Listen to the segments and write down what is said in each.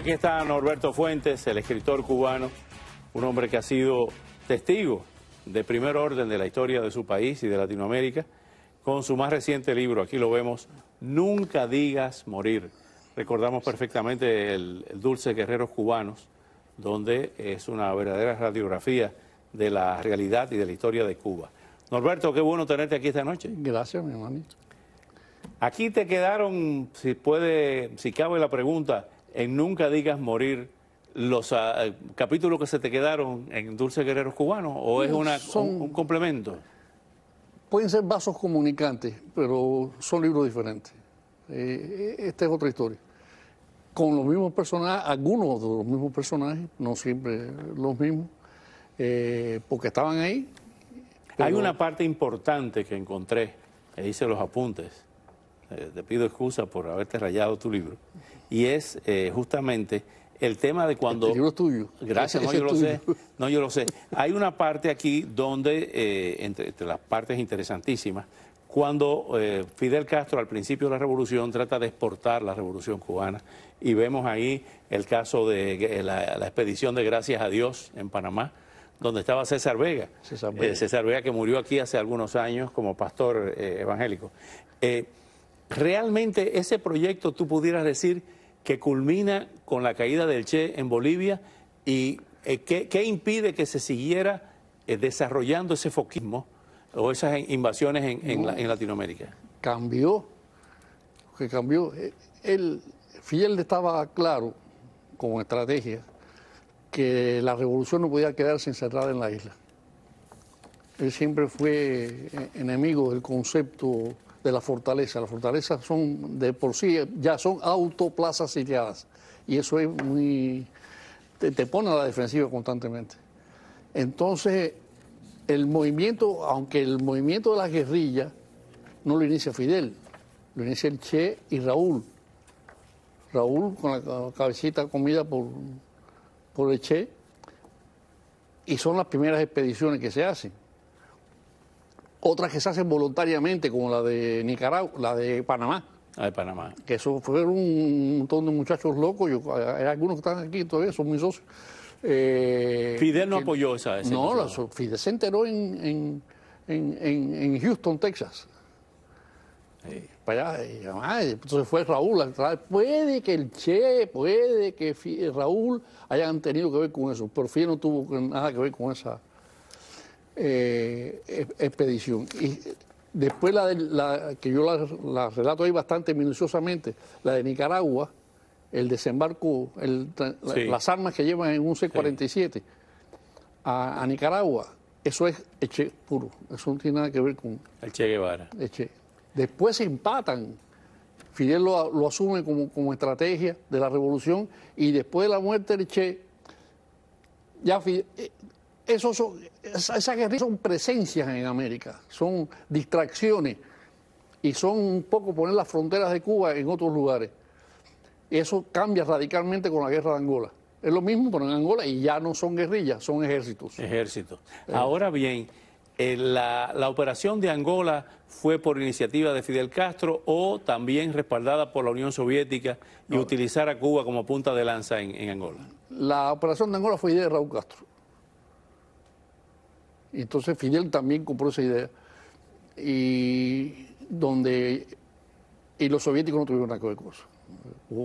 aquí está Norberto Fuentes, el escritor cubano, un hombre que ha sido testigo de primer orden de la historia de su país y de Latinoamérica, con su más reciente libro, aquí lo vemos, Nunca digas morir. Recordamos perfectamente el, Dulce Guerreros Cubanos, donde es una verdadera radiografía de la realidad y de la historia de Cuba. Norberto, qué bueno tenerte aquí esta noche. Gracias, mi hermanito. Aquí te quedaron, si puede, si cabe la pregunta, en Nunca Digas Morir, los ah, capítulos que se te quedaron en Dulce Guerreros Cubanos o es una, un, complemento? Pueden ser vasos comunicantes, pero son libros diferentes. Eh, esta es otra historia. Con los mismos personajes, algunos de los mismos personajes, no siempre los mismos, eh, porque estaban ahí. Hay una parte importante que encontré, que hice los apuntes, eh, te pido excusa por haberte rayado tu libro, y es eh, justamente el tema de cuando... El este libro tuyo. Gracias, no yo, lo sé, no yo lo sé. Hay una parte aquí donde, eh, entre, las partes interesantísimas, cuando Fidel Castro al principio de la revolución trata de exportar la revolución cubana y vemos ahí el caso de la, expedición de Gracias a Dios en Panamá, donde estaba César Vega. César Vega. César Vega que murió aquí hace algunos años como pastor evangélico realmente ese proyecto tú pudieras decir que culmina con la caída del Che en Bolivia y eh, ¿qué, impide que se siguiera eh, desarrollando ese foquismo o esas invasiones en, Latinoamérica? Cambió, que cambió. El eh, Fiel estaba claro como estrategia que la revolución no podía quedarse encerrada en la isla. Él siempre fue enemigo del concepto de la fortaleza. Las fortalezas son de por sí, ya son autoplazas sitiadas. Y eso es muy. Te, pone a la defensiva constantemente. Entonces, el movimiento, aunque el movimiento de la guerrilla no lo inicia Fidel, lo inicia el Che y Raúl. Raúl con la cabecita comida por, por el Che. Y son las primeras expediciones que se hacen otras que se hacen voluntariamente, como la de Nicaragua, la de Panamá. La de Panamá. Que eso fueron un montón de muchachos locos, yo, hay algunos que están aquí todavía, son mis socios. Eh, Fidel no apoyó esa. no, Fidel se enteró en, en, Houston, Texas. Para allá, entonces fue Raúl. Puede que el Che, puede que Raúl hayan tenido que ver con eso, pero Fidel no tuvo nada que ver con esa eh, e- expedición. Y después la, de, la que yo la, relato ahí bastante minuciosamente, la de Nicaragua, el desembarco, las armas que llevan en un C-47 a, Nicaragua, eso es Eche puro, eso no tiene nada que ver con... El Che Guevara. Después se empatan, Fidel lo, asume como, estrategia de la revolución y después de la muerte de Che, ya Fidel, eh, esos esas guerrillas son presencias en América, son distracciones y son un poco poner las fronteras de Cuba en otros lugares. Eso cambia radicalmente con la guerra de Angola. Es lo mismo, pero en Angola y ya no son guerrillas, son ejércitos. Ejércitos. Eh. Ahora bien, eh, la, operación de Angola fue por iniciativa de Fidel Castro o también respaldada por la Unión Soviética y utilizar a Cuba como punta de lanza en, en Angola. La operación de Angola fue idea de Raúl Castro entonces Fidel también compró esa idea. Y donde y los soviéticos no tuvieron nada que ver con eso.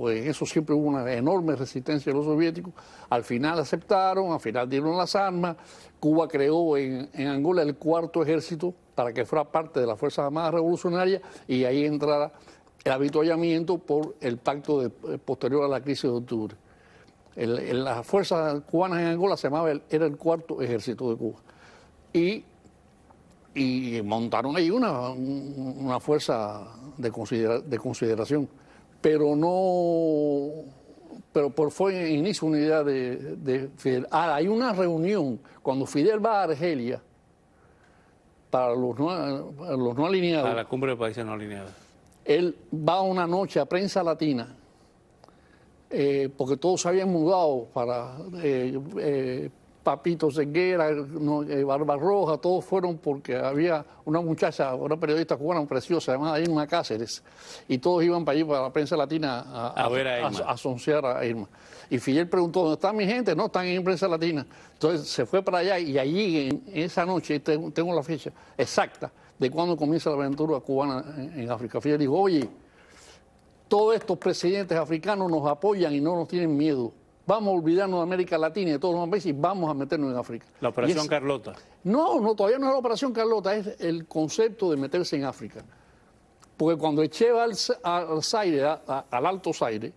En eso siempre hubo una enorme resistencia de los soviéticos. Al final aceptaron, al final dieron las armas. Cuba creó en, Angola el cuarto ejército para que fuera parte de las Fuerzas Armadas Revolucionarias y ahí entrara el habituallamiento por el pacto eh, posterior a la crisis de octubre. las fuerzas cubanas en Angola se llamaba era el cuarto ejército de Cuba y, montaron ahí una, fuerza de, consideración, pero no pero por fue inicio una idea de, Fidel. Ah, hay una reunión cuando Fidel va a Argelia para los no, alineados. Para la cumbre de países no alineados. Él va una noche a prensa latina, eh, porque todos habían mudado para eh, eh, Papito Ceguera, eh, Barbarroja, todos fueron porque había una muchacha, una periodista cubana preciosa, además Irma Cáceres, y todos iban para allí, para la prensa latina, a, ver a, asociar a Irma. Y Fidel preguntó, ¿dónde está mi gente? No, están en prensa latina. Entonces se fue para allá y allí, en esa noche, tengo, la fecha exacta de cuando comienza la aventura cubana en, en África. Fidel dijo, oye, todos estos presidentes africanos nos apoyan y no nos tienen miedo vamos a olvidarnos de América Latina y de todos los países y vamos a meternos en África. La operación Carlota. No, no, todavía no es la operación Carlota, es el concepto de meterse en África. Porque cuando Echeva al, al, aire, al Alto Zaire,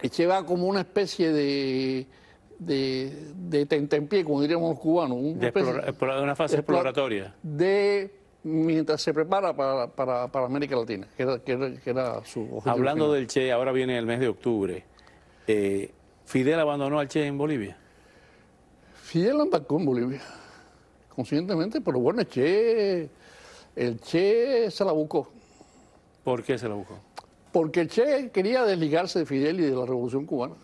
Echeva como una especie de, de, de tentempié, como diríamos los cubanos. Una, fase exploratoria. De mientras se prepara para, para, para América Latina, que era, su objetivo. Hablando del Che, ahora viene el mes de octubre. Eh, ¿Fidel abandonó al Che en Bolivia? Fidel anda en Bolivia, conscientemente, pero bueno, el Che, el Che se la buscó. ¿Por qué se la buscó? Porque el Che quería desligarse de Fidel y de la Revolución Cubana.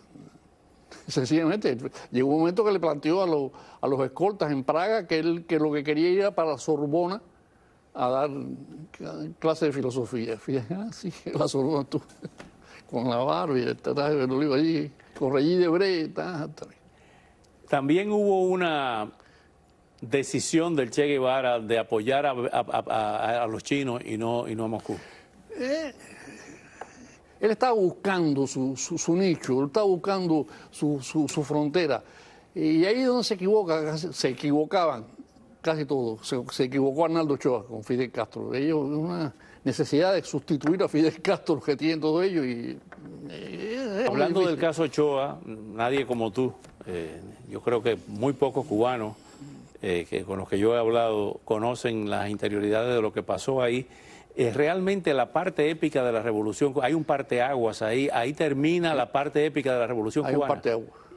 Sencillamente, llegó un momento que le planteó a, los escoltas en Praga que, lo que quería era para Sorbona a dar clase de filosofía. Ah, la Sorbona tú con la barbia, el de allí, correí de breta. También hubo una decisión del Che Guevara de apoyar a, los chinos y no, y no a Moscú. Eh, él estaba buscando su, su, nicho, él estaba buscando su, su, frontera. Y ahí es donde se equivoca, se equivocaban casi todos. Se, equivocó Arnaldo Ochoa con Fidel Castro. Ellos, una, necesidad de sustituir a Fidel Castro que tiene todo ello. Y, eh, Hablando del caso Ochoa, nadie como tú, eh, yo creo que muy pocos cubanos eh, que con los que yo he hablado conocen las interioridades de lo que pasó ahí. Es realmente la parte épica de la revolución. Hay un parteaguas ahí, ahí termina la parte épica de la revolución hay cubana.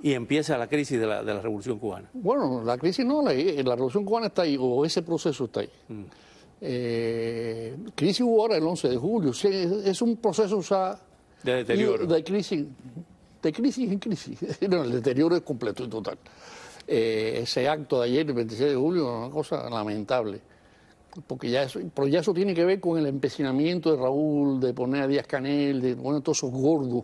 y empieza la crisis de la, revolución cubana. Bueno, la crisis no, la, la revolución cubana está ahí, o ese proceso está ahí. Mm. Eh, crisis hubo ahora el 11 de julio. es, un proceso de deterioro. De crisis, de crisis en crisis. el deterioro es completo y total. Eh, ese acto de ayer, el 26 de julio, es una cosa lamentable. Porque ya eso, pero ya eso tiene que ver con el empecinamiento de Raúl, de poner a Díaz Canel, de poner a todos esos gordos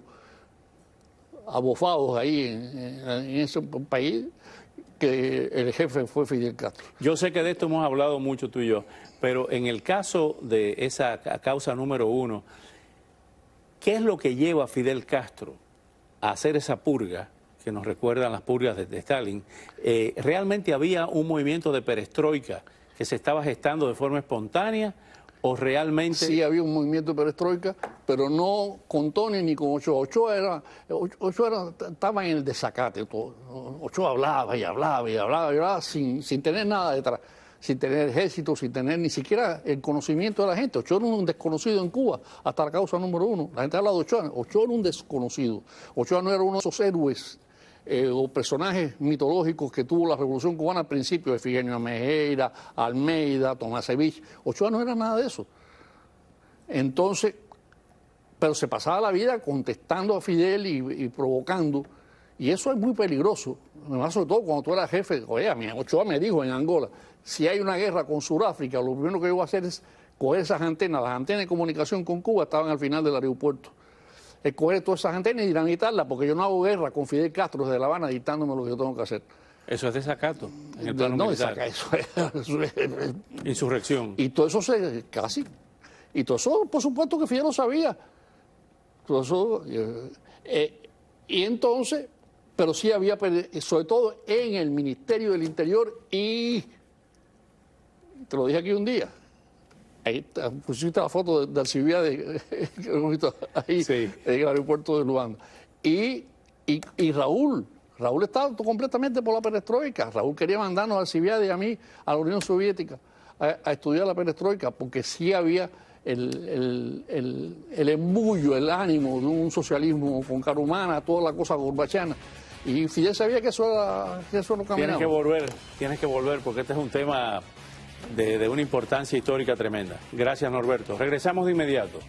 abofados ahí en, en ese país que el jefe fue Fidel Castro. Yo sé que de esto hemos hablado mucho tú y yo, pero en el caso de esa causa número uno, ¿qué es lo que lleva a Fidel Castro a hacer esa purga? que nos recuerdan las purgas de, Stalin, eh, realmente había un movimiento de perestroika que se estaba gestando de forma espontánea ¿O realmente...? Sí, había un movimiento perestroika, pero no con Tony ni con Ochoa. Ochoa, era, Ochoa era, estaba en el desacate. Ochoa hablaba y hablaba y hablaba y hablaba sin, sin tener nada detrás, sin tener ejército, sin tener ni siquiera el conocimiento de la gente. Ochoa era un desconocido en Cuba, hasta la causa número uno. La gente habla de Ochoa. Ochoa era un desconocido. Ochoa no era uno de esos héroes eh, o personajes mitológicos que tuvo la Revolución Cubana al principio, Efigenio Mejera, Almeida, Tomás Sevich, Ochoa no era nada de eso. Entonces, pero se pasaba la vida contestando a Fidel y, provocando. Y eso es muy peligroso, sobre todo cuando tú eras jefe. Oye, Ochoa me dijo en Angola, si hay una guerra con Sudáfrica, lo primero que yo voy a hacer es coger esas antenas. Las antenas de comunicación con Cuba estaban al final del aeropuerto coger toda esa gente y dinamitarla, porque yo no hago guerra con Fidel Castro desde La Habana dictándome lo que yo tengo que hacer. Eso es desacato. eso es, eh, Insurrección. Y todo eso se. casi. Y todo eso, por supuesto que Fidel lo sabía. Todo eh, eh, y entonces, pero sí había, sobre todo en el Ministerio del Interior y. Te lo dije aquí un día Ahí pusiste la foto de, de ahí, en el aeropuerto de Luanda. Y, y, Raúl, Raúl estaba completamente por la perestroika. Raúl quería mandarnos a Alcibiade y a mí, a la Unión Soviética, a, estudiar la perestroika, porque sí había el, el, el, embullo, el ánimo de un socialismo con cara humana, toda la cosa gorbachana. Y Fidel sabía que eso, que eso no caminaba. Tienes que volver, tienes que volver, porque este es un tema de, una importancia histórica tremenda. Gracias Norberto. Regresamos de inmediato.